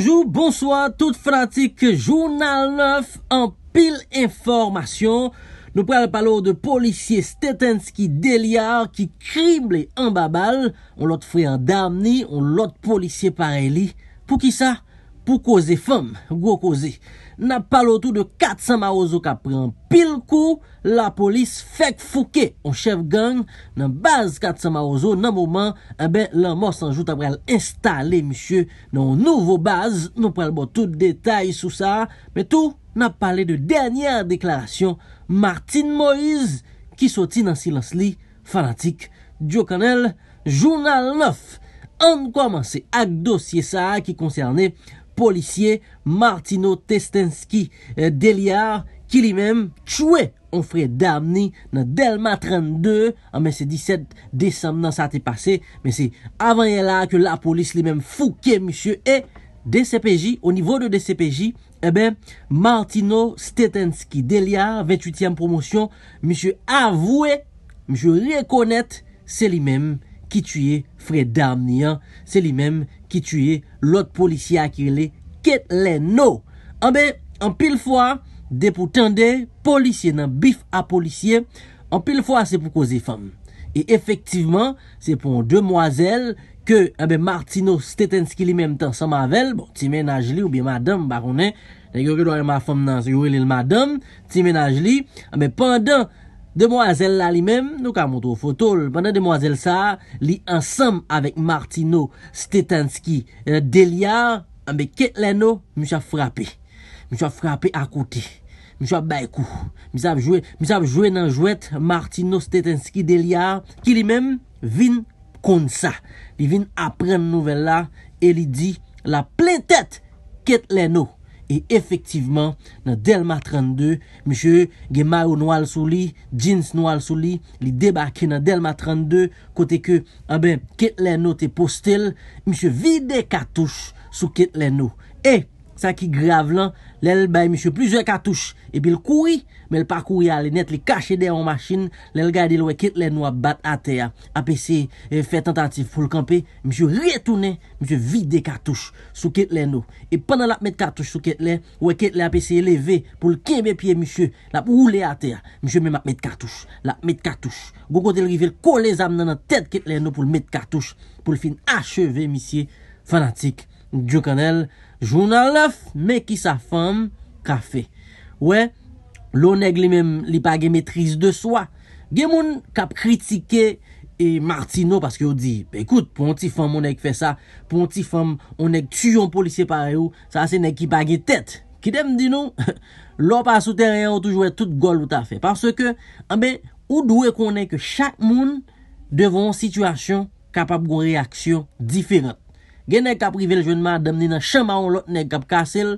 Bonjour, bonsoir, toute fratique journal 9, en pile information. Nous parlons palo de policier Stetensky Deliar qui crible en babal, on l'autre à en damni, on à policier policier Pour qui ça Pour Pour femme, femme, causer causer. na palo tou de Kat Samaozo ka pren pil kou, la polis fek fouke on chef gang, nan base Kat Samaozo, nan mouman, ebe, eh lan mò s'anjoute apre al installe, mychè, nan nouvo base, nou prel bo tout detay sou sa, me tou, na pale de denyèr deklarasyon, Martin Moïse, ki soti nan silans li, fanatik. Djo kanel, jounal 9, an koman se ak dosye sa ki konserne, Polisye Martino Testenski eh, Deliar ki li menm chwe an frè Damni nan Delmatran 2 an ah, mesè 17 désem nan sa te pase. Mesè avan yè la ke la polis li menm fouke, monsye. E, DCPJ, o nivou de DCPJ, e eh ben Martino Testenski Deliar, 28èm promosyon, monsye avouè, monsye rekonèt, se li menm ki chwe frè Damni an, se li menm. ki tuye lot polisye akirle ket le nou. Anbe, an pil fwa, de pou tende, polisye nan bif a polisye, an pil fwa se pou koze fwem. E efektiveman, se pon demwazel, ke anbe Martino Stetenski li menm tan sa mavel, bon, ti menaj li ou biye madame, bako ne, te yo ke doye ma fwem nan, se yo li li madame, ti menaj li, anbe pandan, Demoiselle la li mèm, nou ka montrou fotol, pandan demoiselle sa li ansam avèk Martino Stetanski deliè, ambè Ketleno mi sa frapè, mi sa frapè akoutè, mi sa bèkou, mi sa jwè nan jwèt Martino Stetanski deliè ki li mèm vin kon sa, li vin apren nouvel la e li di la plen tèt Ketleno. E, efektivman, nan Delma 32, mishè, ge ma ou nou al sou li, jeans nou al sou li, li debake nan Delma 32, kote ke, abe, ah kit lè nou te postel, mishè vide katouche sou kit lè nou. E! sa ki grav lan, lèl bay mishou plizè katouche, epi l kouri, mè l pakouri a lè net li kache dè yon machin, lèl gade l wè kit lè nou a bat a tè ya, apè se e, fè tentative pou l kampe, mishou rètounè, mishou vide katouche sou kit lè nou, e panan l ap met katouche sou kit lè, wè kit lè apè se leve pou l kèmè piè mishou, l ap ou lè a tè ya, mishou mèm ap met katouche, l ap met katouche, gongote l rive l kole zam nan an tèd kit lè nou pou l met katouche, pou l fin acheve mishou fanatik. Jounal laf, meki sa fam, ka fe. Ouè, lò neg li page metriz de swa. Gen moun kap kritike e martino paske yo di, ekout, pon ti fam moun neg fe sa, pon ti fam moun neg tsyon polisye pare ou, sa se neg ki page tet. Ki dem di nou, lò pa sou teryen ou toujwe tout gol ou ta fe. Paske, anbe, ou dwe konen ke chak moun devon situasyon kapap go reaksyon diferent. Genen kapriveljonman damnen nan chanman ou lotnen kapkasele,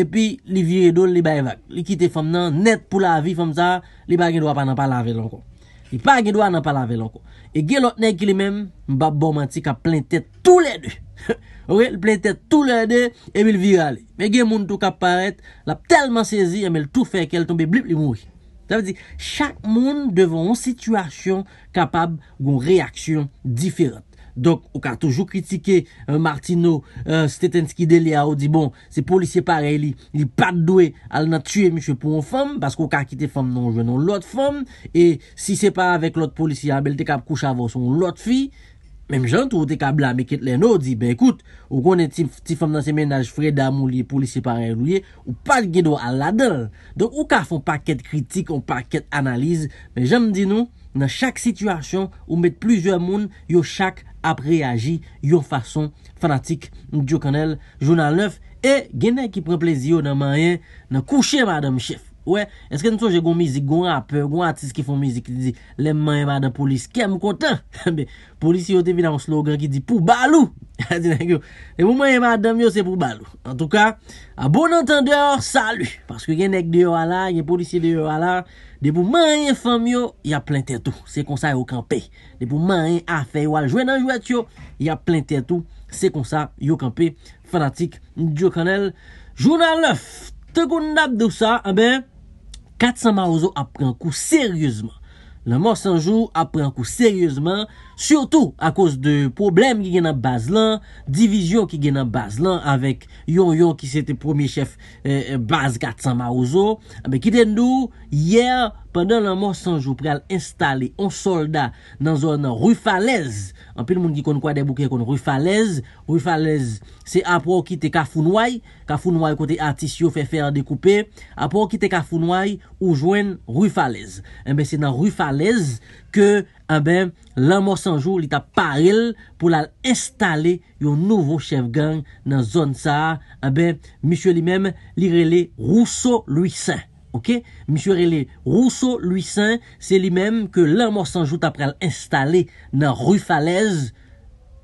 epi li vire do li bayevak. Li kite fom nan net pou la vi fom sa, li bagen do apan nan palave lankon. Li bagen do apan nan palave lankon. E gen lotnen ki li men, mbap bomanti kap plentet tou le de. Ok, plentet tou le de, e bil virali. E gen moun tou kap paret, lap telman sezi, e mel tou fekel, tonbe blip li mouji. Ta vezi, chak moun devon an situasyon kapab goun reaksyon diferat. Donk, ou ka toujou kritike euh, Martino euh, Stetenski de li a ou di bon, se polisye pare li, li pat do e, al na tue mi chwe pou an fom, baske ou ka kite fom nan ou je nan lot fom, e si se pa avek lot polisye a belte kap kouch avos an lot fi, Mem jan tou te ka blame ket le nou di, be ekout, ou konen ti fom nan semenaj freda mou liye polisi parel ou liye, ou pal gido al ladal. Don ou ka fon paket kritik, ou paket analiz, be jan m di nou, nan chak situasyon, ou met plizye moun yo chak ap reyaji yo fason fanatik, m diyo kanel, jounan lef, e genen ki pren plezio nan mayen nan kouche madam chif. Wè, eske nou so jè goun mizik, goun apè, goun atis ki foun mizik, ki di, lèm mè yè mè dan polis, kèm kontè? Mè, polis yò te vi nan yon slogan ki di, pou balou! Ha, di nan yon, lèm mè yè mè dan mè yò, se pou balou. En tout ka, a bon entendeur, salu! Paske gen ek deyo wala, gen polis yè deyo wala, lèm mè yè fèm yò, yè plèntè tou, se kon sa yò eh kampè. Lèm mè yè a fè yò, al jwen nan jwè t'yo, yè plèntè tou, se kon sa yò kampè. Fanatik, 400 Maozo a pris un coup sérieusement. La mort sans jour a un coup sérieusement Surtou a koz de problem ki gen nan baz lan, divizyon ki gen nan baz lan, avek yon yon ki se te premier chef euh, baz 400 marouzo. A ah, be kiten nou, yer, pandan lan monsanjou pre al installe an soldat nan zon nan Rufalez. An pe l moun ki kon kwa debouke kon Rufalez. Rufalez, se ap wakite Kafunwai, Kafunwai kote artisyo fe fer dekoupe, ap wakite Kafunwai, ou jwen Rufalez. A be se nan Rufalez, ke, abe, eh l'anmorsanjou li ta paril pou la l'estale yon nouvo chef gang nan zon sa, abe, eh mishwe li mem li rele Rousseau-Louissin, ok? Mishwe rele Rousseau-Louissin, se li mem ke l'anmorsanjou ta pre l'estale nan Rue Falaise,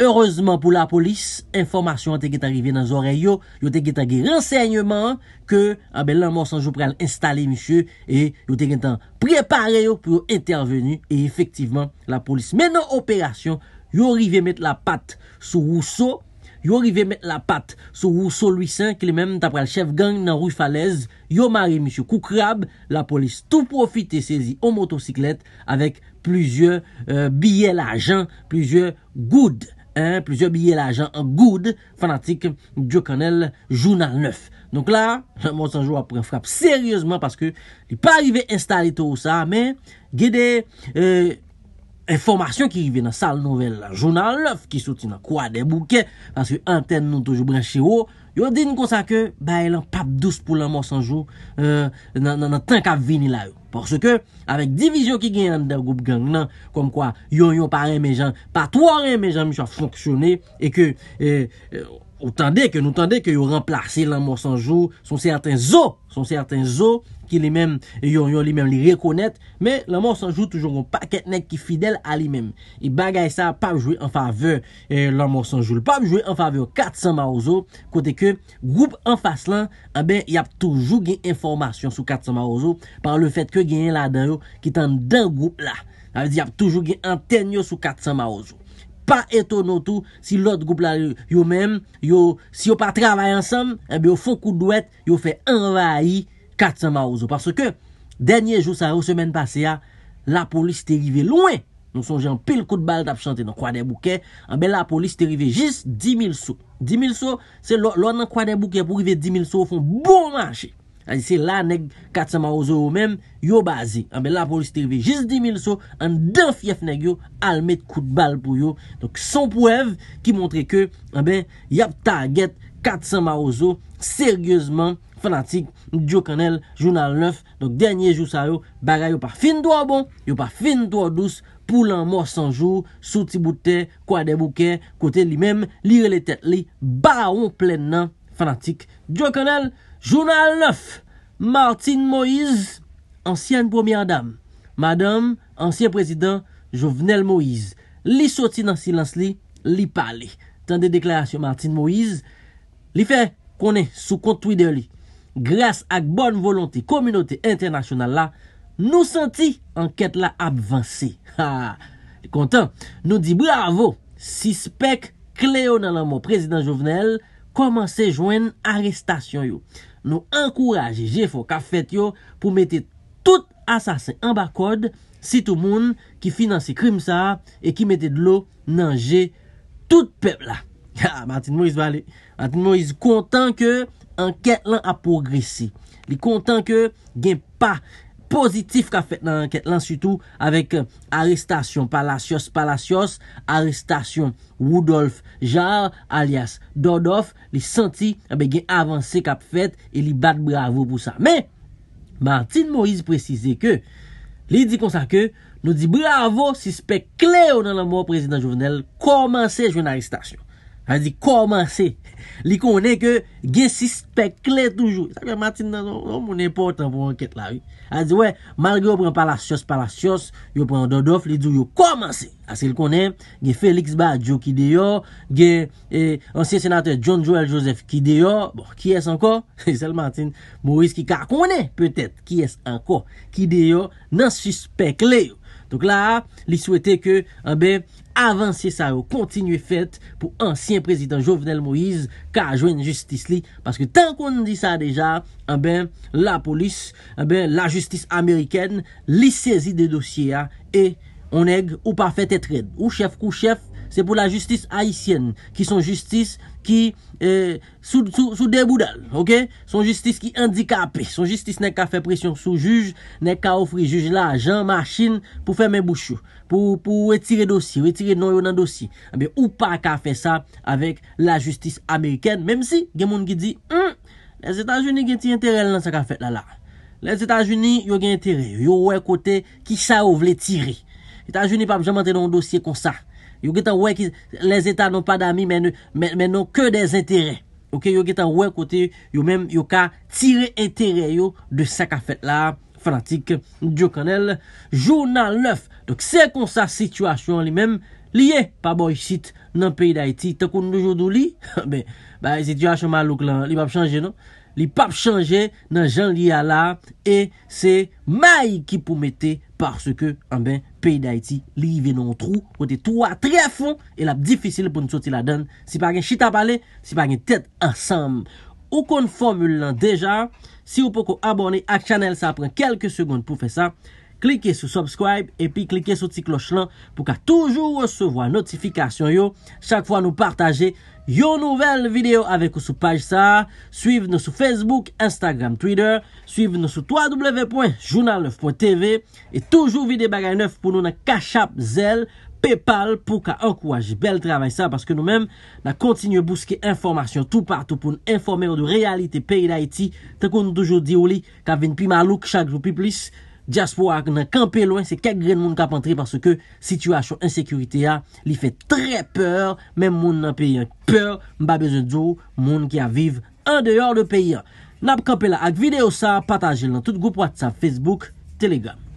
Heureseman pou la polis, informasyon an teke ta rive nan zore yo, yo teke ta ge renseignman ke abe ah lan morsan jou pre al instale misye e yo teke ta prepare yo pou intervenu e efektiveman la polis. Menon operasyon, yo rive met la pat sou rousseau, yo rive met la pat sou rousseau luisan ke le men tapre al chef gang nan roufalez, yo mare misye koukrab, la polis tou profite sezi o motosiklete avek plizye euh, biye la jan, plizye goud. Plosye biye euh, la jan an goud fanatik diyo kanel Jounal 9. Donk la, la monsanjou apren frap seryosman paske li pa arrive installe tou sa. Men, ge de informasyon ki rive nan sal novell la Jounal 9. Ki soti nan kwa de bouke. Paske anten nou toujou branche yo. Yo di nou konsa ke, ba e lan pap douz pou lan mons anjou euh, nan tank ap vini la ou. Porske, avek divizyon ki gen an dergoup geng nan, konm kwa yon yon pa reme jan, pa twa reme jan mi sa fonksyone, e ke... E, e, Ou tende ke nou tende ke yon remplase lan Morsanjou, son serten zo, son serten zo ki yon yon li men li rekonet, men lan Morsanjou toujon yon paketnek ki fidel a li men. I bagay sa, pap jwe an faveur lan Morsanjou, pap jwe an faveur Katsamaozo, kote ke, goup an fase lan, abe, yap toujou gen informasyon sou Katsamaozo, par le fet ke gen yon la dan yo, ki tan dan goup la, ap toujou gen antenyo sou Katsamaozo. Pa eto nou tou, si lout goup la yo menm, yo, si yo pa travay ansam, ebe eh yo fokou dwet, yo fe enrayi katsan ma ouzo. Parce ke, denye jou sa yo semen pase ya, la polis te rive louen. Nou son jan pil kout bal tap chante nan kwa den bouke, anbe eh la polis te rive jis 10.000 sou. 10.000 sou, se lout nan kwa den bouke pou rive 10.000 sou, fon bon manche. Ah, la neg 400 marozou ou men Yo bazi La polis te revi jis 10.000 sou An den fief neg yo Almet kout bal pou yo Son pou ev ki montre ke Yap target 400 marozou Sergyozman fanatik Diyo kanel Jounal 9 Danyen jou sa yo Baga yo pa fin toa bon Yo pa fin toa dous Poulan morsan jou Souti boute Kwa de bouke Kote li men Lire le tet li Baron plen nan Fanatik Diyo kanel Jounal 9, Martin Moïse, ansyen premier dame, madame, ansyen prezident Jovenel Moïse, li soti nan silans li, li pale. Tande deklarasyon Martin Moïse, li fe konen sou kontu ide li. Gras ak bon volonti, kominote internasyonal la, nou senti anket la avanse. Ha! Kontan, nou di bravo! Si spek kleo nan anmo prezident Jovenel, Koman se jwen arrestasyon yo Nou ankouraje je fok afet yo Pou mette tout asasen An bakod sitou moun Ki finanse krim sa E ki mette de lo nanje Tout peb la ah, Martin Moise vali Martin Moise kontan ke anket lan apogresi Li kontan ke gen pa pozitif ka fet nan anket lan sutou avek euh, arrestasyon Palacios Palacios, arrestasyon Woodolfe Jarre alias Dodolfe, li senti be gen avanse kap fet e li bat bravo pou sa, men Martine Moise prezise ke li di konsa ke, nou di bravo si spek kleo nan anmou prezident Jovenel, komanse jwen arrestasyon A di komanse, li konen ke ge sispekle toujou. Sa ke Matin nan son, moun e portan pou anket la. A di we, malge yo pren palasyos palasyos, yo pren dodof, li di yo komanse. Aske li konen, ge Felix Baggio ki deyo, ge eh, ansyen senate John Joel Joseph ki deyo. Bo, ki es anko? Sele Matin, Maurice Kikar konen. Petet, ki es anko? Ki deyo nan sispekle yo. Donk la, li souwete ke, eh anbe... avansi sa ou kontinu e fet pou ansyen prezident Jovenel Moïse ka ajoen justice li. Paske tank ou nou di sa deja, eh la polis, eh la justice Ameriken, li sezi de dosye ya, e ou neg ou pa fet etred. Ou chef kou chef, Se pou la justis Haitienne Ki son justis ki Sou deboudal Son justis ki endikapé Son justis ne ka fe presyon sou juj Ne ka ofri juj la ajan, machine Pou fe men bouchou Pou wetire dosi, wetire non yo nan dosi Ou pa ka fe sa Avèk la justis Amerikèn Mèm si gen moun ki di Les Etats-Unis gen tire intere Les Etats-Unis yo gen tire Yo wè kote ki sa yo vle tire Etats-Unis pa pou jan mantè nan dosi kon sa Yo getan wè ki les etat nan pa dami men nan ke des interè. Yo getan wè kote yo men yo ka tire interè yo de sa ka fèt la fanatik diyo kanel. Jou nan lèf. Dok se kon sa situasyon li men liye pa boychit nan peyi da iti. Takon nou jodou li? Ben, ben, se situasyon malouk lan. Li pap chanje non? Li pap chanje nan jan liya la. E se may ki pou mette parce ke an ah ben jok. Pèy da iti, li yive nan trou, wotey towa tre fon, e lap difisil pou nou soti la den. Si pa gen chita pale, si pa gen tet ansam. Okon formule lan deja, si ou poko abone ak chanel sa, pren kelke segonde pou fe sa. Klike sou subscribe epi klike sou ti kloch lan pou ka toujou recevo a notifikasyon yo. Chak fwa nou partaje yo nouvel video avek ou sou paj sa. Suiv nou sou Facebook, Instagram, Twitter. Suiv nou sou www.journalneuf.tv. Et toujou vide bagay neuf pou nou na kachap zel, paypal pou ka ankouaji bel trabay sa. Paskou nou men, nan kontinye bouske informasyon tou partou pou nou informe ou de realite peyi da eti. Takou nou toujou di ou li, ka ven pi malouk chak jou pi plis. Jaspo ak nan kampe lwen se kek gren moun kapantri parce ke situasyon insekurite ya li fe tre peur men moun nan peye peur mba bezon dzo moun ki aviv an deyor de peye. Nap kampe la ak videyo sa pataje lan tout goup wat sa Facebook Telegram.